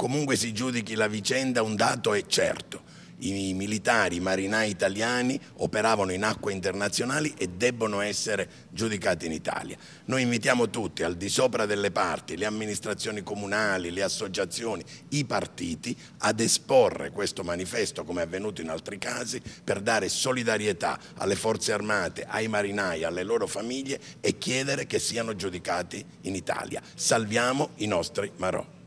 Comunque si giudichi la vicenda, un dato è certo. I militari, i marinai italiani operavano in acque internazionali e debbono essere giudicati in Italia. Noi invitiamo tutti, al di sopra delle parti, le amministrazioni comunali, le associazioni, i partiti, ad esporre questo manifesto come è avvenuto in altri casi per dare solidarietà alle forze armate, ai marinai, alle loro famiglie e chiedere che siano giudicati in Italia. Salviamo i nostri marò.